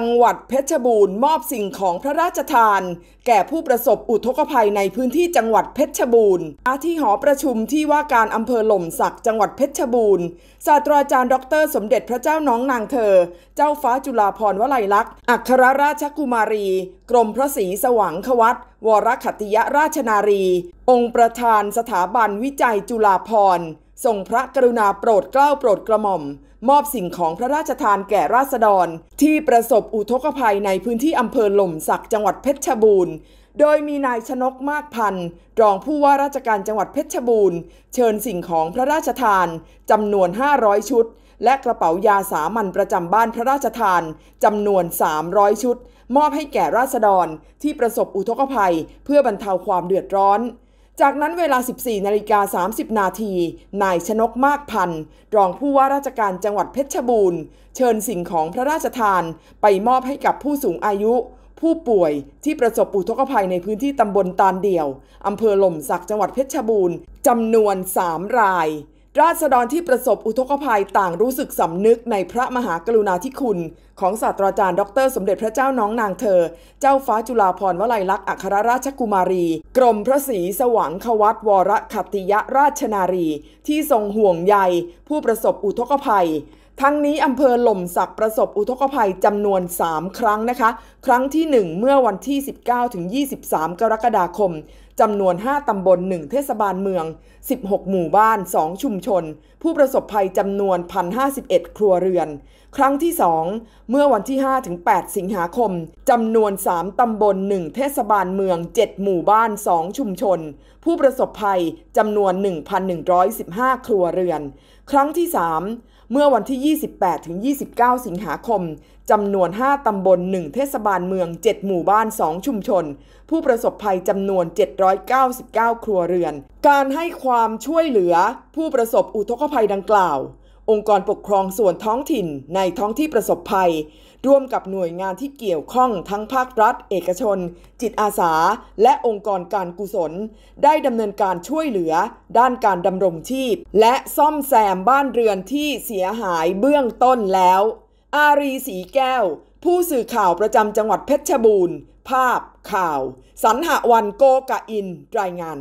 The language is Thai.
จังหวัดเพชรบูรณ์มอบสิ่งของพระราชทาน แก่ผู้ประสบอุทกภัยในพื้นที่จังหวัดเพชรบูรณ์อาที่หอประชุมที่ว่าการ อำเภอหล่มสักจังหวัดเพชรบูรณ์ ศาสตราจารย์ดรสมเด็จพระเจ้าน้องนางเธอ เจ้าฟ้าจุฬาภรณ์วลัยลักษณ์ อัครราชกุมารี กรมพระศรีสว่างควัตวรขัตติยราชนารี องค์ประธานสถาบันวิจัยจุฬาภรณ์ทรงพระกรุณาโปรดเกล้าโปรดกระหม่อม มอบสิ่งของพระราชทานแก่ราษฎร ที่ประสบอุทกภัยในพื้นที่อำเภอหล่มสักจังหวัดเพชรบูรณ์ โดยมีนายชนกมากพันธ์รองผู้ว่าราชการจังหวัดเพชรบูรณ์เชิญสิ่งของพระราชทานจำนวน500ชุด และกระเป๋ายาสามัญประจำบ้านพระราชทานจำนวน 300 ชุด มอบให้แก่ราษฎรที่ประสบอุทกภัยเพื่อบรรเทาความเดือดร้อนจากนั้นเวลา 14 นาฬิกา 30 นาที นายชนกมากพันธ์รองผู้ว่าราชการจังหวัดเพชรบูรณ์ เชิญสิ่งของพระราชทานไปมอบให้กับผู้สูงอายุ ผู้ป่วยที่ประสบอุทกภัยในพื้นที่ตำบลตาลเดี่ยว อำเภอหล่มสักจังหวัดเพชรบูรณ์จำนวน 3 รายราษฎรที่ประสบอุทกภัยต่างรู้สึกสำนึกในพระมหากรุณาธิคุณ ของศาสตราจารย์ดรสมเด็จพระเจ้าน้องนางเธอ เจ้าฟ้าจุฬาภรณ์วลัยลักษณ์อัครราชกุมารีกรมพระศรีสว่างควัตวรคติยราชนารี ที่ทรงห่วงใยผู้ประสบอุทกภัย ทั้งนี้อำเภอหล่มสักประสบอุทกภัยจำนวน 3 ครั้งนะคะ ครั้งที่1เมื่อวันที่ 19-23 กรกฎาคมจำนวน5ตำบล1เทศบาลเมือง 16 หมู่บ้าน 2 ชุมชน ผู้ประสบภัยจำนวน 1,051 ครัวเรือน ครั้งที่2เมื่อวันที่5-8สิงหาคม จำนวน 3 ตำบล1เทศบาลเมือง 7 หมู่บ้าน 2 ชุมชน ผู้ประสบภัยจำนวน 1,115 ครัวเรือน ครั้งที่ 3 เมื่อวันที่ 28-29 สิงหาคม จำนวน 5 ตำบล1เทศบาลเมือง 7 หมู่บ้าน 2 ชุมชนผู้ประสบภัยจำนวน7 1,499 ครัวเรือน การให้ความช่วยเหลือผู้ประสบอุทกภัยดังกล่าว องค์กรปกครองส่วนท้องถิ่นในท้องที่ประสบภัย ร่วมกับหน่วยงานที่เกี่ยวข้องทั้งภาครัฐ เอกชน จิตอาสา และองค์กรการกุศล ได้ดำเนินการช่วยเหลือด้านการดำรงชีพ และซ่อมแซมบ้านเรือนที่เสียหายเบื้องต้นแล้ว อารีสีแก้วผู้สื่อข่าวประจำจังหวัดเพชรบูรณ์ ภาพข่าว สันหวันโกกะอิน รายงาน